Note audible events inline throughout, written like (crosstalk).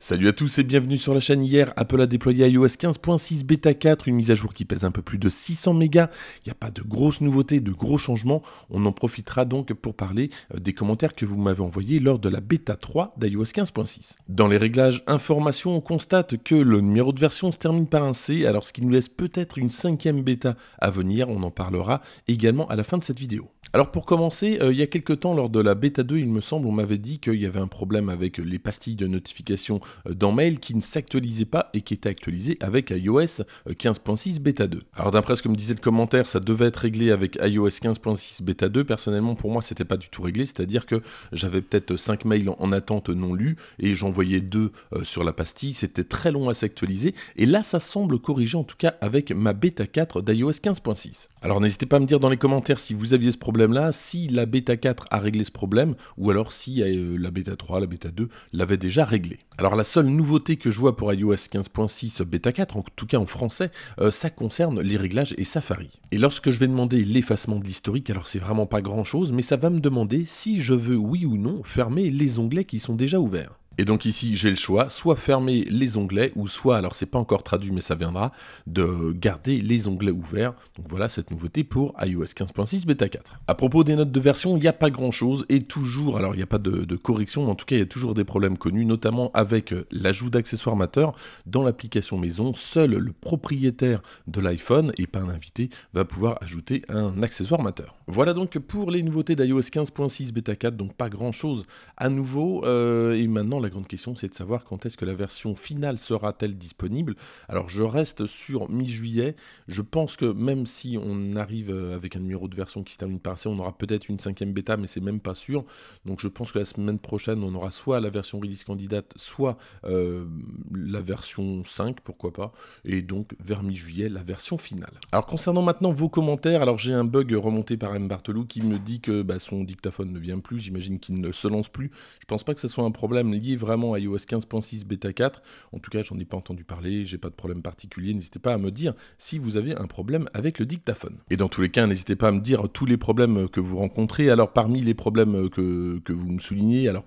Salut à tous et bienvenue sur la chaîne. Hier, Apple a déployé iOS 15.6 Beta 4, une mise à jour qui pèse un peu plus de 600 mégas. Il n'y a pas de grosses nouveautés, de gros changements. On en profitera donc pour parler euh, des commentaires que vous m'avez envoyés lors de la Beta 3 d'iOS 15.6. Dans les réglages information, on constate que le numéro de version se termine par un C, alors ce qui nous laisse peut-être une cinquième bêta à venir. On en parlera également à la fin de cette vidéo. Alors pour commencer, euh, il y a quelques temps lors de la bêta 2, il me semble, on m'avait dit qu'il y avait un problème avec les pastilles de notification euh, dans Mail qui ne s'actualisait pas et qui était actualisé avec iOS 15.6 bêta 2. Alors d'après ce que me disait le commentaire, ça devait être réglé avec iOS 15.6 bêta 2. Personnellement, pour moi, c'était pas du tout réglé, c'est-à-dire que j'avais peut-être 5 mails en attente non lus et j'envoyais 2 euh, sur la pastille. C'était très long à s'actualiser et là, ça semble corrigé en tout cas avec ma bêta 4 d'iOS 15.6. Alors n'hésitez pas à me dire dans les commentaires si vous aviez ce problème-là, si la bêta 4 a réglé ce problème ou alors si euh, la bêta 3, la bêta 2 l'avait déjà réglé. Alors la seule nouveauté que je vois pour iOS 15.6 Beta 4, en tout cas en français, euh, ça concerne les réglages et Safari. Et lorsque je vais demander l'effacement d'historique, alors c'est vraiment pas grand chose, mais ça va me demander si je veux oui ou non fermer les onglets qui sont déjà ouverts. Et donc ici, j'ai le choix, soit fermer les onglets, ou soit, alors c'est pas encore traduit, mais ça viendra, de garder les onglets ouverts. Donc voilà cette nouveauté pour iOS 15.6 bêta 4. À propos des notes de version, il n'y a pas grand chose, et toujours, alors il n'y a pas de, correction, mais en tout cas, il y a toujours des problèmes connus, notamment avec euh, l'ajout d'accessoires mateurs dans l'application maison. Seul le propriétaire de l'iPhone, et pas un invité, va pouvoir ajouter un accessoire mateur. Voilà donc pour les nouveautés d'iOS 15.6 Beta 4, donc pas grand chose à nouveau, euh, et maintenant la grande question, c'est de savoir quand est-ce que la version finale sera-t-elle disponible. Alors, je reste sur mi-juillet. Je pense que même si on arrive euh, avec un numéro de version qui se termine par C, on aura peut-être une cinquième bêta, mais c'est même pas sûr. Donc, je pense que la semaine prochaine, on aura soit la version release candidate, soit euh, la version 5, pourquoi pas. Et donc, vers mi-juillet, la version finale. Alors, concernant maintenant vos commentaires, alors j'ai un bug remonté par M. Barthelou qui me dit que bah, son dictaphone ne vient plus. J'imagine qu'il ne se lance plus. Je pense pas que ce soit un problème lié vraiment iOS 15.6 bêta 4. En tout cas, j'en ai pas entendu parler, j'ai pas de problème particulier. N'hésitez pas à me dire si vous avez un problème avec le dictaphone. Et dans tous les cas, n'hésitez pas à me dire tous les problèmes que vous rencontrez. Alors, parmi les problèmes que, que vous me soulignez, alors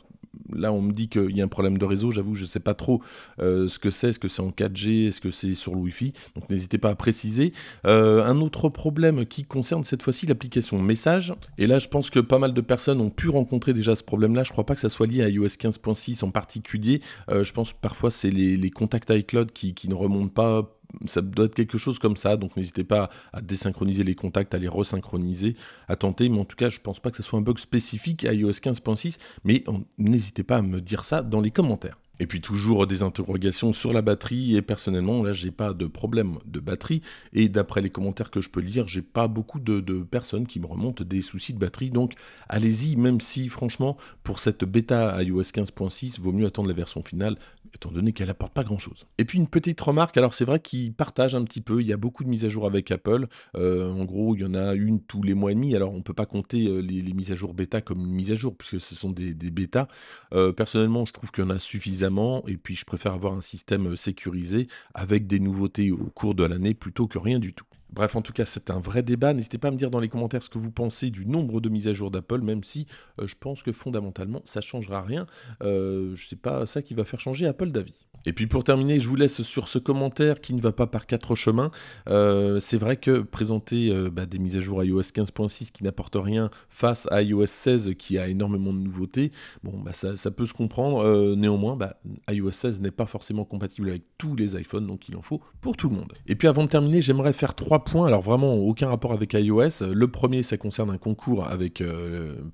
là, on me dit qu'il y a un problème de réseau. J'avoue, je ne sais pas trop euh, ce que c'est. Est-ce que c'est en 4G Est-ce que c'est sur le Wi-Fi Donc, n'hésitez pas à préciser. Euh, un autre problème qui concerne cette fois-ci l'application Message. Et là, je pense que pas mal de personnes ont pu rencontrer déjà ce problème-là. Je ne crois pas que ça soit lié à iOS 15.6 en particulier. Euh, je pense que parfois, c'est les, contacts iCloud qui ne remontent pas ça doit être quelque chose comme ça, donc n'hésitez pas à désynchroniser les contacts, à les resynchroniser, à tenter, mais en tout cas, je pense pas que ce soit un bug spécifique à iOS 15.6, mais n'hésitez pas à me dire ça dans les commentaires. Et puis toujours des interrogations sur la batterie. Et personnellement, là, j'ai pas de problème de batterie. Et d'après les commentaires que je peux lire, j'ai pas beaucoup de, personnes qui me remontent des soucis de batterie. Donc allez-y, même si franchement, pour cette bêta iOS 15.6, vaut mieux attendre la version finale, étant donné qu'elle apporte pas grand-chose. Et puis une petite remarque, alors c'est vrai qu'ils partagent un petit peu, il y a beaucoup de mises à jour avec Apple. Euh, en gros, il y en a une tous les mois et demi. Alors on peut pas compter euh, les, mises à jour bêta comme une mise à jour, puisque ce sont des, des bêtas. Euh, personnellement, je trouve qu'il y en a suffisamment et puis je préfère avoir un système euh, sécurisé avec des nouveautés au cours de l'année plutôt que rien du tout. Bref, en tout cas, c'est un vrai débat. N'hésitez pas à me dire dans les commentaires ce que vous pensez du nombre de mises à jour d'Apple, même si euh, je pense que fondamentalement, ça ne changera rien. Euh, je ne sais pas ça qui va faire changer Apple d'avis. Et puis pour terminer, je vous laisse sur ce commentaire qui ne va pas par quatre chemins. Euh, c'est vrai que présenter euh, bah, des mises à jour iOS 15.6 qui n'apporte rien face à iOS 16 qui a énormément de nouveautés, bon, bah, ça, peut se comprendre. Euh, néanmoins, bah, iOS 16 n'est pas forcément compatible avec tous les iPhones, donc il en faut pour tout le monde. Et puis avant de terminer, j'aimerais faire trois points. Alors vraiment, aucun rapport avec iOS. Le premier, ça concerne un concours avec,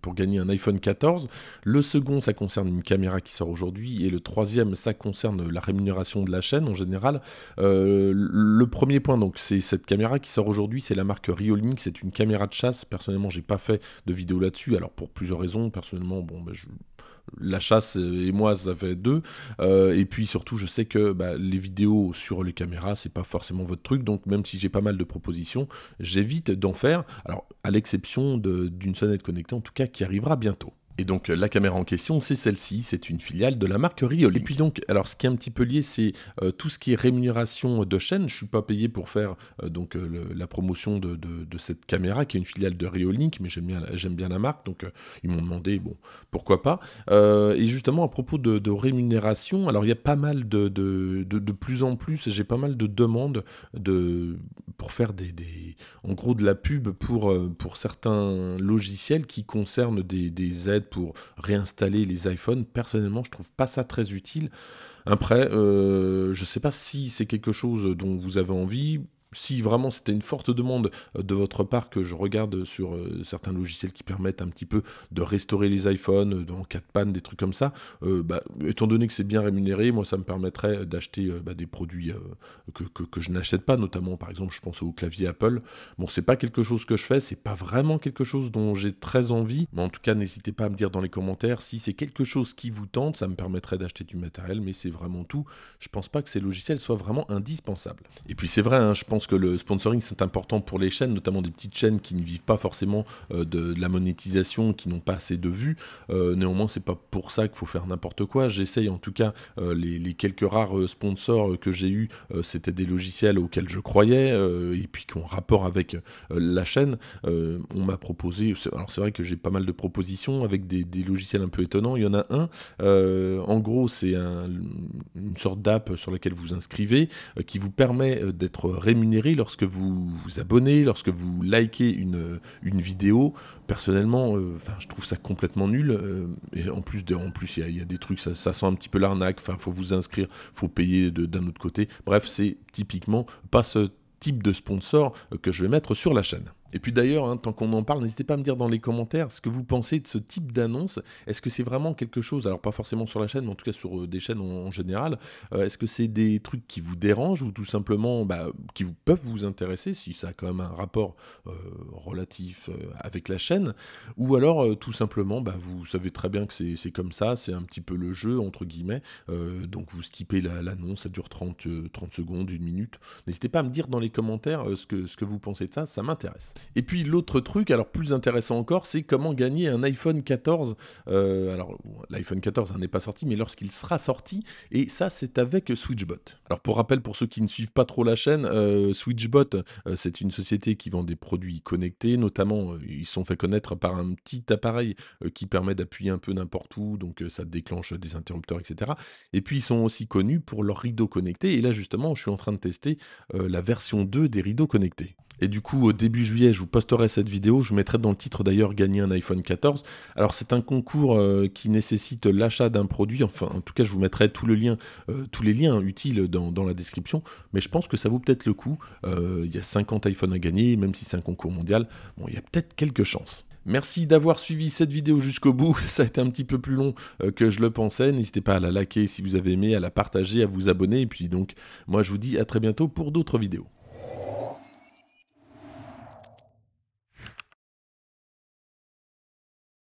pour gagner un iPhone 14. Le second, ça concerne une caméra qui sort aujourd'hui. Et le troisième, ça concerne la rémunération de la chaîne en général. Euh, le premier point, donc, c'est cette caméra qui sort aujourd'hui, c'est la marque link C'est une caméra de chasse. Personnellement, j'ai pas fait de vidéo là-dessus. Alors pour plusieurs raisons. Personnellement, bon, bah, la chasse et moi ça fait deux euh, et puis surtout je sais que bah, les vidéos sur les caméras c'est pas forcément votre truc donc même si j'ai pas mal de propositions j'évite d'en faire alors à l'exception d'une sonnette connectée en tout cas qui arrivera bientôt et donc euh, la caméra en question, c'est celle-ci, c'est une filiale de la marque Rio. Et puis donc, alors ce qui est un petit peu lié, c'est euh, tout ce qui est rémunération de chaîne. Je suis pas payé pour faire euh, donc la promotion de, cette caméra qui est une filiale de Riolink, mais j'aime bien, la marque, donc ils m'ont demandé, bon, pourquoi pas. et justement à propos de, rémunération, alors il y a pas mal de de, plus en plus, j'ai pas mal de demandes de pour faire des, en gros de la pub pour pour certains logiciels qui concernent des aides pour réinstaller les iPhones. Personnellement, je trouve pas ça très utile. Après, euh, je ne sais pas si c'est quelque chose dont vous avez envie si vraiment c'était une forte demande euh, de votre part que je regarde sur euh, certains logiciels qui permettent un petit peu de restaurer les iPhones en euh, cas de panne, des trucs comme ça, bah, étant donné que c'est bien rémunéré, moi ça me permettrait d'acheter bah, des produits que, je n'achète pas, notamment par exemple je pense au clavier Apple. Bon, c'est pas quelque chose que je fais, c'est pas vraiment quelque chose dont j'ai très envie, mais en tout cas n'hésitez pas à me dire dans les commentaires si c'est quelque chose qui vous tente, ça me permettrait d'acheter du matériel, mais c'est vraiment tout. Je pense pas que ces logiciels soient vraiment indispensables. Et puis c'est vrai, hein, je pense que le sponsoring c'est important pour les chaînes, notamment des petites chaînes qui ne vivent pas forcément euh, de, la monétisation, qui n'ont pas assez de vues. Euh, néanmoins, c'est pas pour ça qu'il faut faire n'importe quoi. J'essaye en tout cas euh, les, quelques rares sponsors que j'ai eu, c'était des logiciels auxquels je croyais et puis qui ont rapport avec la chaîne. on m'a proposé, alors c'est vrai que j'ai pas mal de propositions avec des, logiciels un peu étonnants. Il y en a un, en gros, c'est une sorte d'app sur laquelle vous inscrivez qui vous permet d'être rémunéré lorsque vous vous abonnez, lorsque vous likez une, une vidéo. Personnellement, euh, je trouve ça complètement nul. Euh, et en plus, de, en plus, il y, a des trucs, ça, ça sent un petit peu l'arnaque. Enfin, faut vous inscrire, faut payer d'un autre côté. Bref, c'est typiquement pas ce type de sponsor euh, que je vais mettre sur la chaîne. Et puis d'ailleurs, hein, tant qu'on en parle, n'hésitez pas à me dire dans les commentaires ce que vous pensez de ce type d'annonce. Est-ce que c'est vraiment quelque chose, alors pas forcément sur la chaîne, mais en tout cas sur euh, des chaînes en, général, euh, est-ce que c'est des trucs qui vous dérangent ou tout simplement bah, qui vous, peuvent vous intéresser si ça a quand même un rapport euh, relatif avec la chaîne Ou alors tout simplement, bah, vous savez très bien que c'est comme ça, c'est un petit peu le jeu, entre guillemets, donc vous skippez l'annonce, ça dure 30, 30 secondes, une minute. N'hésitez pas à me dire dans les commentaires ce, que, ce que vous pensez de ça, ça m'intéresse. Et puis l'autre truc, alors plus intéressant encore, c'est comment gagner un iPhone 14. Euh, alors l'iPhone 14 hein, n'est pas sorti, mais lorsqu'il sera sorti, et ça c'est avec Switchbot. Alors pour rappel, pour ceux qui ne suivent pas trop la chaîne, euh, Switchbot, euh, c'est une société qui vend des produits connectés, notamment ils sont fait connaître par un petit appareil qui permet d'appuyer un peu n'importe où, donc ça déclenche des interrupteurs, etc. Et puis ils sont aussi connus pour leurs rideaux connectés, et là justement je suis en train de tester la version 2 des rideaux connectés. Et du coup, au début juillet, je vous posterai cette vidéo. Je mettrai dans le titre d'ailleurs gagner un iPhone 14. Alors c'est un concours euh, qui nécessite l'achat d'un produit. Enfin, en tout cas, je vous mettrai euh, tous les liens utiles dans, la description. Mais je pense que ça vaut peut-être le coup. Euh, il y a 50 iPhones à gagner, même si c'est un concours mondial. Bon, il y a peut-être quelques chances. Merci d'avoir suivi cette vidéo jusqu'au bout. (laughs) Ça a été un petit peu plus long que je le pensais. N'hésitez pas à la liker si vous avez aimé, à la partager, à vous abonner. Et puis donc, moi je vous dis à très bientôt pour d'autres vidéos.